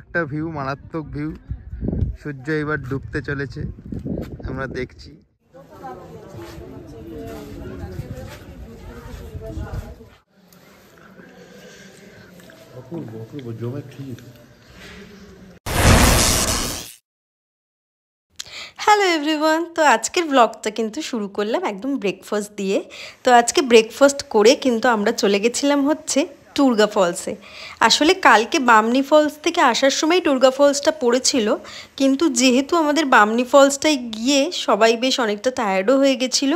একটা ভিউ মারাত্মক ভিউ সূর্য এবার ডুবতে চলেছে আমরা দেখছি হ্যালো এভরিওয়ান তো আজকের ব্লগটা কিন্তু শুরু করলাম একদম ব্রেকফাস্ট দিয়ে তো আজকে ব্রেকফাস্ট করে কিন্তু আমরা চলে গেছিলাম হচ্ছে টুর্গা ফলসে আসলে কালকে বামনি ফলস থেকে আসার সময় টুর্গা ফলসটা পড়েছিল কিন্তু যেহেতু আমাদের বামনি ফলসটায় গিয়ে সবাই বেশ অনেকটা টায়ার্ডও হয়ে গেছিল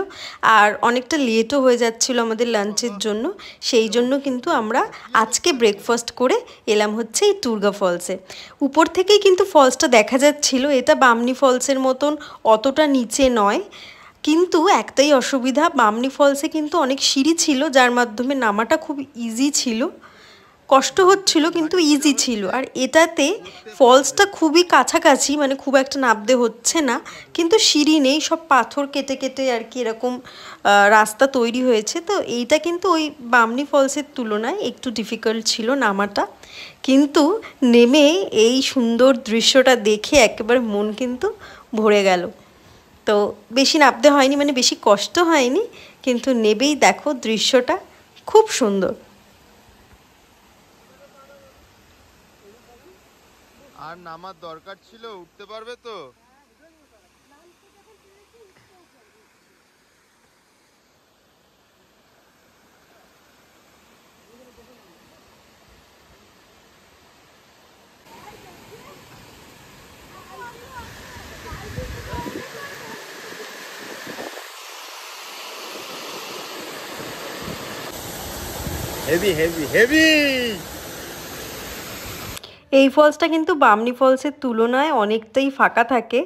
আর অনেকটা লেটও হয়ে যাচ্ছিল আমাদের লাঞ্চের জন্য সেই জন্য কিন্তু আমরা আজকে ব্রেকফাস্ট করে এলাম হচ্ছে এই টুর্গা ফলসে উপর থেকেই কিন্তু ফলসটা দেখা যাচ্ছিল এটা বামনি ফলসের মতন অতটা নিচে নয় কিন্তু একটাই অসুবিধা বামনি ফলসে কিন্তু অনেক সিঁড়ি ছিল যার মাধ্যমে নামাটা খুব ইজি ছিল কষ্ট হচ্ছিল কিন্তু ইজি ছিল আর এটাতে ফলসটা খুবই কাছাকাছি মানে খুব একটা নামতে হচ্ছে না কিন্তু সিঁড়ি নেই সব পাথর কেটে কেটে আর কি এরকম রাস্তা তৈরি হয়েছে তো এইটা কিন্তু ওই বামনি ফলসের তুলনায় একটু ডিফিকাল্ট ছিল নামাটা কিন্তু নেমে এই সুন্দর দৃশ্যটা দেখে একেবারে মন কিন্তু ভরে গেল তো বেশি নাপতে হয়নি মানে বেশি কষ্ট হয়নি কিন্তু নেবেই দেখো দৃশ্যটা খুব সুন্দর আর নামার দরকার ছিল উঠতে পারবে তো হেভি হেভি হেভি এই ফলসটা কিন্তু বামনি ফলসের তুলনায় অনেকটাই ফাঁকা থাকে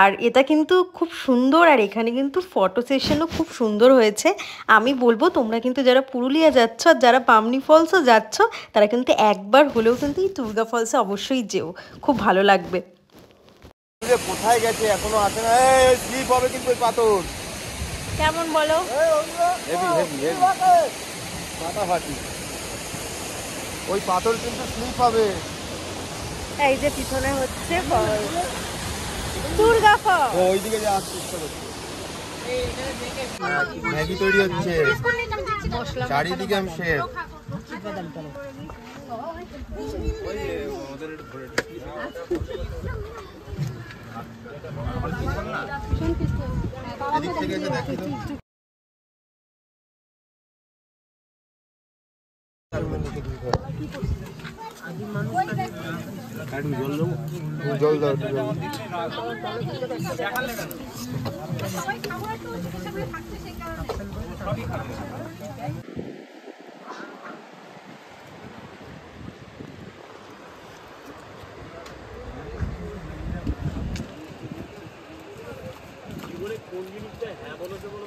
আর এটা কিন্তু খুব সুন্দর আর এখানে কিন্তু ফটো সেশনও খুব সুন্দর হয়েছে আমি বলবো তোমরা কিন্তু যারা পুরুলিয়া যাচ্ছ আর যারা বামনি ফলসও যাচ্ছ তারা কিন্তু একবার হলেও কিন্তু এই দুর্গা ফলসে অবশ্যই যেও খুব ভালো লাগবে কোথায় গেছে এখনো আসে না হবে কিন্তু পাথর কেমন বলো ফাটাফাটি ওই পাথর কিন্তু স্লিপ হবে এই যে পিছনে হচ্ছে দুর্গা ফল ওই দিকে যে আসছে ম্যাগি তৈরি হচ্ছে চারিদিকে শেফ এদিক থেকে দেখি জল দাও কোন জিনিসটা হ্যাঁ বলো তো বলো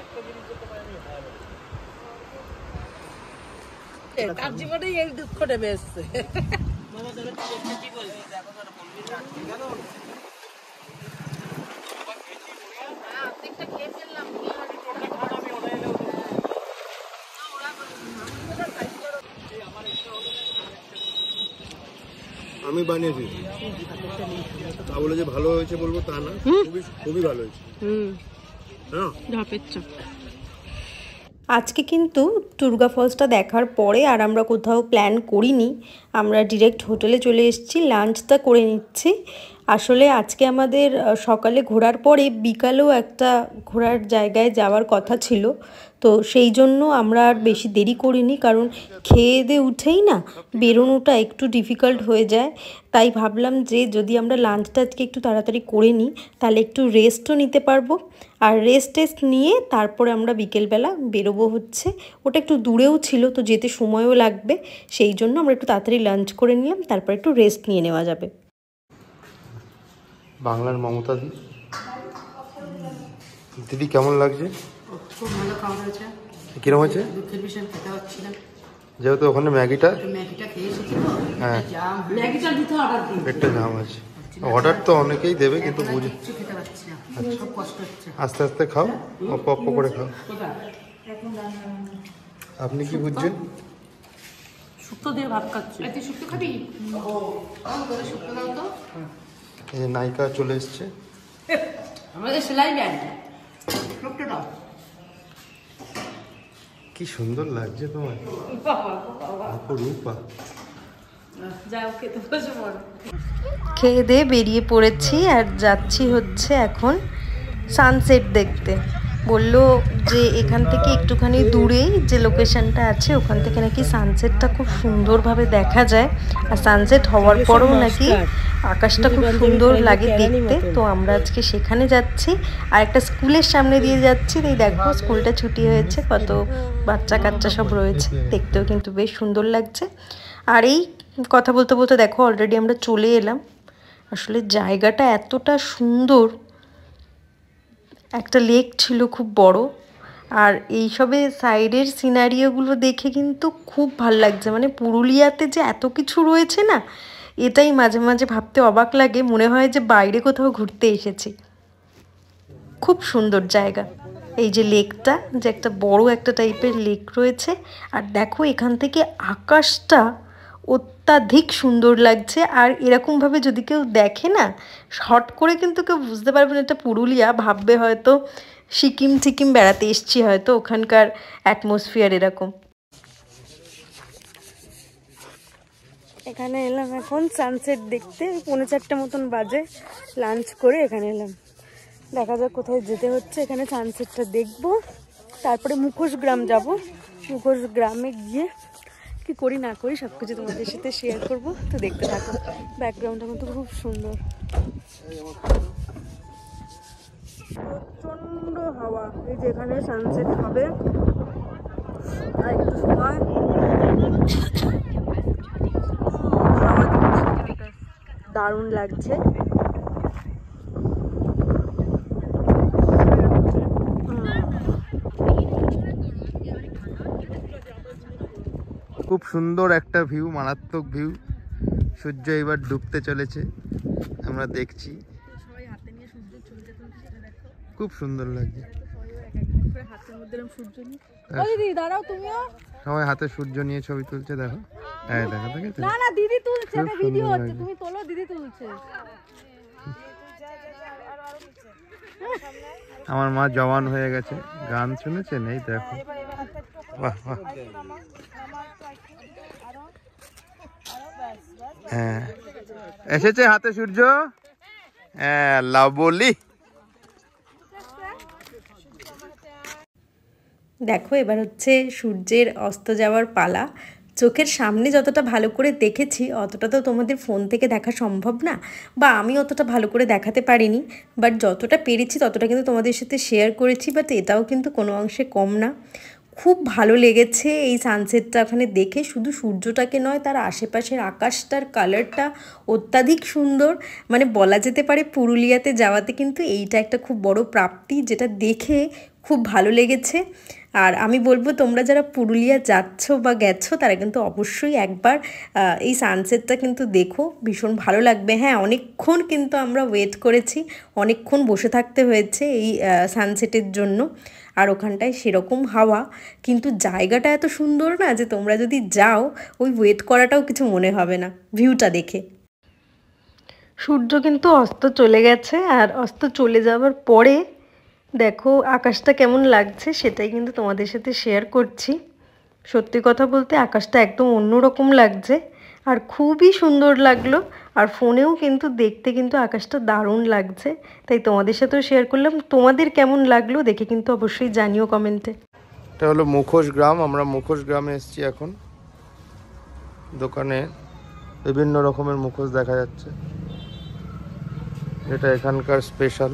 একটা জিনিস করতে পারি আমি হ্যাঁ তার জীবনে এই দুঃখ নেমে এসছে আমি বানিয়েছি তা বলে যে ভালো হয়েছে বলবো তা না খুবই খুবই ভালো হয়েছে হ্যাঁ আজকে কিন্তু দুর্গা ফলসটা দেখার পরে আর আমরা কোথাও প্ল্যান করিনি আমরা ডিরেক্ট হোটেলে চলে এসেছি লাঞ্চটা করে নিচ্ছি আসলে আজকে আমাদের সকালে ঘোরার পরে বিকালেও একটা ঘোরার জায়গায় যাওয়ার কথা ছিল তো সেই জন্য আমরা আর বেশি দেরি করিনি কারণ খেয়ে দে উঠেই না বেরোনোটা একটু ডিফিকাল্ট হয়ে যায় তাই ভাবলাম যে যদি আমরা লাঞ্চটা আজকে একটু তাড়াতাড়ি করে নিই তাহলে একটু রেস্টও নিতে পারবো আর রেস্ট টেস্ট নিয়ে তারপরে আমরা বিকেলবেলা বেরোবো হচ্ছে ওটা একটু দূরেও ছিল তো যেতে সময়ও লাগবে সেই জন্য আমরা একটু তাড়াতাড়ি লাঞ্চ করে নিলাম তারপর একটু রেস্ট নিয়ে নেওয়া যাবে বাংলার মমতা দি দিদি কেমন লাগছে কিরম হয়েছে যেহেতু ওখানে ম্যাগিটা হ্যাঁ জাম আছে অর্ডার তো অনেকেই দেবে কিন্তু বুঝে আচ্ছা। আস্তে আস্তে খাও অপ অপ করে খাও আপনি কি বুঝছেন শুক্তো দিয়ে ভাত খাচ্ছি শুক্তো খাবি শুক্তো দাও তো এই যে নায়িকা চলে এসেছে আমাদের সেলাই ব্যান্ড কি সুন্দর লাগছে তোমার রূপা খেয়ে দিয়ে বেরিয়ে পড়েছি আর যাচ্ছি হচ্ছে এখন সানসেট দেখতে বলল যে এখান থেকে একটুখানি দূরেই যে লোকেশনটা আছে ওখান থেকে নাকি সানসেটটা খুব সুন্দরভাবে দেখা যায় আর সানসেট হওয়ার পরেও নাকি আকাশটা খুব সুন্দর লাগে দেখতে তো আমরা আজকে সেখানে যাচ্ছি আর একটা স্কুলের সামনে দিয়ে যাচ্ছি এই দেখো স্কুলটা ছুটি হয়েছে কত বাচ্চা কাচ্চা সব রয়েছে দেখতেও কিন্তু বেশ সুন্দর লাগছে আর এই কথা বলতে বলতে দেখো অলরেডি আমরা চলে এলাম আসলে জায়গাটা এতটা সুন্দর একটা লেক ছিল খুব বড় আর এইসবে সাইডের সিনারিওগুলো দেখে কিন্তু খুব ভাল লাগছে মানে পুরুলিয়াতে যে এত কিছু রয়েছে না এটাই মাঝে মাঝে ভাবতে অবাক লাগে মনে হয় যে বাইরে কোথাও ঘুরতে এসেছি খুব সুন্দর জায়গা এই যে লেকটা যে একটা বড় একটা টাইপের লেক রয়েছে আর দেখো এখান থেকে আকাশটা অত্যাধিক সুন্দর লাগছে আর এরকমভাবে যদি কেউ দেখে না শর্ট করে কিন্তু কেউ বুঝতে পারবে না এটা পুরুলিয়া ভাববে হয়তো সিকিম সিকিম বেড়াতে এসছি হয়তো ওখানকার অ্যাটমসফিয়ার এরকম এখানে এলাম এখন সানসেট দেখতে পৌনে চারটে মতন বাজে লাঞ্চ করে এখানে এলাম দেখা যাক কোথায় যেতে হচ্ছে এখানে সানসেটটা দেখব তারপরে মুখোশ গ্রাম যাব মুখোশ গ্রামে গিয়ে কি করি না করি সব কিছু তোমাদের সাথে শেয়ার করবো তো দেখতে থাকো ব্যাকগ্রাউন্ডটা তো খুব সুন্দর প্রচণ্ড হাওয়া এই যেখানে সানসেট হবে আর একটু সময় দারুণ লাগছে খুব সুন্দর একটা ভিউ মারাত্মক ভিউ সূর্য এবার ডুবতে চলেছে আমরা দেখছি খুব সুন্দর লাগছে সবাই হাতে সূর্য নিয়ে ছবি তুলছে দেখো আমার মা জওয়ান হয়ে গেছে গান শুনেছে নেই দেখো হ্যাঁ এসেছে হাতে সূর্য হ্যাঁ লাবলি দেখো এবার হচ্ছে সূর্যের অস্ত যাওয়ার পালা চোখের সামনে যতটা ভালো করে দেখেছি অতটা তো তোমাদের ফোন থেকে দেখা সম্ভব না বা আমি অতটা ভালো করে দেখাতে পারিনি বাট যতটা পেরেছি ততটা কিন্তু তোমাদের সাথে শেয়ার করেছি বাট এটাও কিন্তু কোনো অংশে কম না খুব ভালো লেগেছে এই সানসেটটা ওখানে দেখে শুধু সূর্যটাকে নয় তার আশেপাশের আকাশটার কালারটা অত্যাধিক সুন্দর মানে বলা যেতে পারে পুরুলিয়াতে যাওয়াতে কিন্তু এইটা একটা খুব বড় প্রাপ্তি যেটা দেখে খুব ভালো লেগেছে আর আমি বলবো তোমরা যারা পুরুলিয়া যাচ্ছ বা গেছো তারা কিন্তু অবশ্যই একবার এই সানসেটটা কিন্তু দেখো ভীষণ ভালো লাগবে হ্যাঁ অনেকক্ষণ কিন্তু আমরা ওয়েট করেছি অনেকক্ষণ বসে থাকতে হয়েছে এই সানসেটের জন্য আর ওখানটায় সেরকম হাওয়া কিন্তু জায়গাটা এত সুন্দর না যে তোমরা যদি যাও ওই ওয়েট করাটাও কিছু মনে হবে না ভিউটা দেখে সূর্য কিন্তু অস্ত চলে গেছে আর অস্ত চলে যাওয়ার পরে দেখো আকাশটা কেমন লাগছে সেটাই কিন্তু তোমাদের সাথে শেয়ার করছি সত্যি কথা বলতে আকাশটা একদম অন্যরকম লাগছে আর খুবই সুন্দর লাগলো আর ফোনেও কিন্তু দেখতে কিন্তু আকাশটা দারুণ লাগছে তাই তোমাদের সাথেও শেয়ার করলাম তোমাদের কেমন লাগলো দেখে কিন্তু অবশ্যই জানিও কমেন্টে এটা হলো মুখোশ গ্রাম আমরা মুখোশ গ্রামে এসেছি এখন দোকানে বিভিন্ন রকমের মুখোশ দেখা যাচ্ছে এটা এখানকার স্পেশাল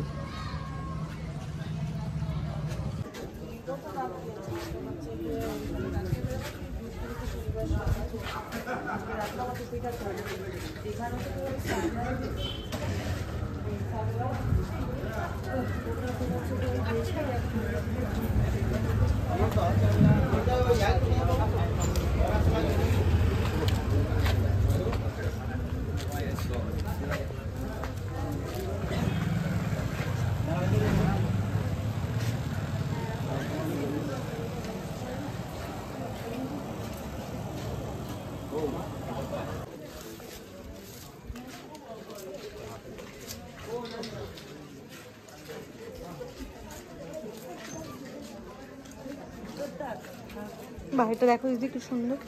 বাড়িটা দেখো দিদি কি সুন্দর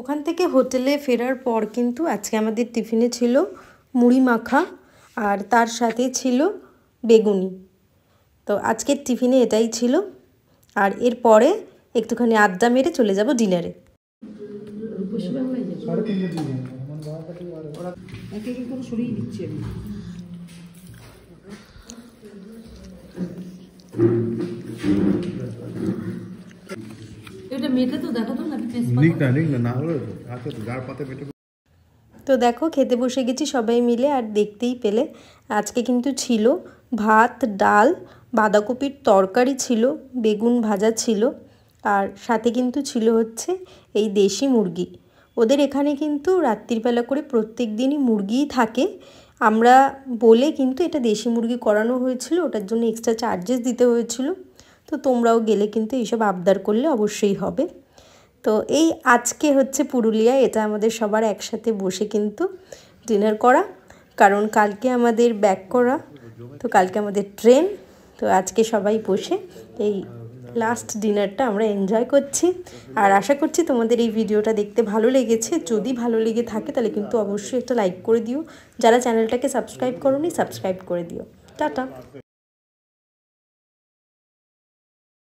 ওখান থেকে হোটেলে ফেরার পর কিন্তু আজকে আমাদের টিফিনে ছিল মুড়ি মাখা আর তার সাথে ছিল বেগুনি তো আজকের টিফিনে এটাই ছিল আর এরপরে একটুখানি আড্ডা মেরে চলে যাব ডিনারে এটা মেটে তো দেখো তো না না না আচ্ছা, গাড় পাতে মেটে তো দেখো খেতে বসে গেছি সবাই মিলে আর দেখতেই পেলে আজকে কিন্তু ছিল ভাত ডাল বাঁধাকপির তরকারি ছিল বেগুন ভাজা ছিল আর সাথে কিন্তু ছিল হচ্ছে এই দেশি মুরগি ওদের এখানে কিন্তু রাত্রিবেলা করে প্রত্যেক দিনই মুরগিই থাকে আমরা বলে কিন্তু এটা দেশি মুরগি করানো হয়েছিল ওটার জন্য এক্সট্রা চার্জেস দিতে হয়েছিল তো তোমরাও গেলে কিন্তু এইসব আবদার করলে অবশ্যই হবে তো এই আজকে হচ্ছে পুরুলিয়া এটা আমাদের সবার একসাথে বসে কিন্তু ডিনার করা কারণ কালকে আমাদের ব্যাক করা তো কালকে আমাদের ট্রেন তো আজকে সবাই বসে এই লাস্ট ডিনারটা আমরা এনজয় করছি আর আশা করছি তোমাদের এই ভিডিওটা দেখতে ভালো লেগেছে যদি ভালো লেগে থাকে তাহলে কিন্তু অবশ্যই একটা লাইক করে দিও যারা চ্যানেলটাকে সাবস্ক্রাইব করো সাবস্ক্রাইব করে দিও টাটা